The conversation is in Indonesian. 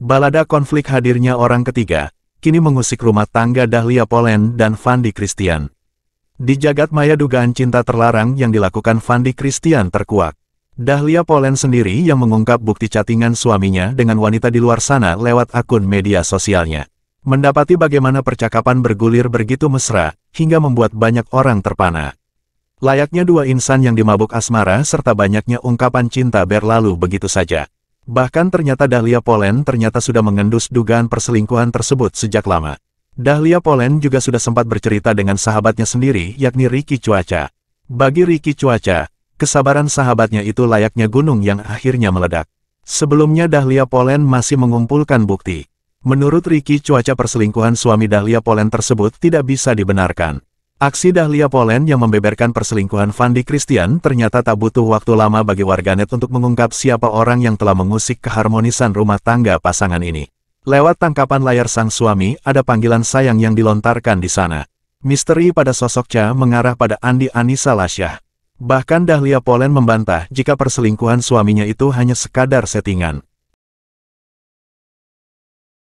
Balada konflik hadirnya orang ketiga, kini mengusik rumah tangga Dahlia Polen dan Fandi Christian. Di jagat maya dugaan cinta terlarang yang dilakukan Fandi Christian terkuak. Dahlia Polen sendiri yang mengungkap bukti chattingan suaminya dengan wanita di luar sana lewat akun media sosialnya. Mendapati bagaimana percakapan bergulir begitu mesra, hingga membuat banyak orang terpana. Layaknya dua insan yang dimabuk asmara serta banyaknya ungkapan cinta berlalu begitu saja. Bahkan ternyata Dahlia Polen ternyata sudah mengendus dugaan perselingkuhan tersebut sejak lama. Dahlia Polen juga sudah sempat bercerita dengan sahabatnya sendiri yakni Ricky Cuaca. Bagi Ricky Cuaca, kesabaran sahabatnya itu layaknya gunung yang akhirnya meledak. Sebelumnya Dahlia Polen masih mengumpulkan bukti. Menurut Ricky Cuaca perselingkuhan suami Dahlia Polen tersebut tidak bisa dibenarkan. Aksi Dahlia Polen yang membeberkan perselingkuhan Fandi Christian ternyata tak butuh waktu lama bagi warganet untuk mengungkap siapa orang yang telah mengusik keharmonisan rumah tangga pasangan ini. Lewat tangkapan layar sang suami, ada panggilan sayang yang dilontarkan di sana. Misteri pada sosok Cha mengarah pada Andi Anissa Lasyah. Bahkan Dahlia Polen membantah jika perselingkuhan suaminya itu hanya sekadar settingan.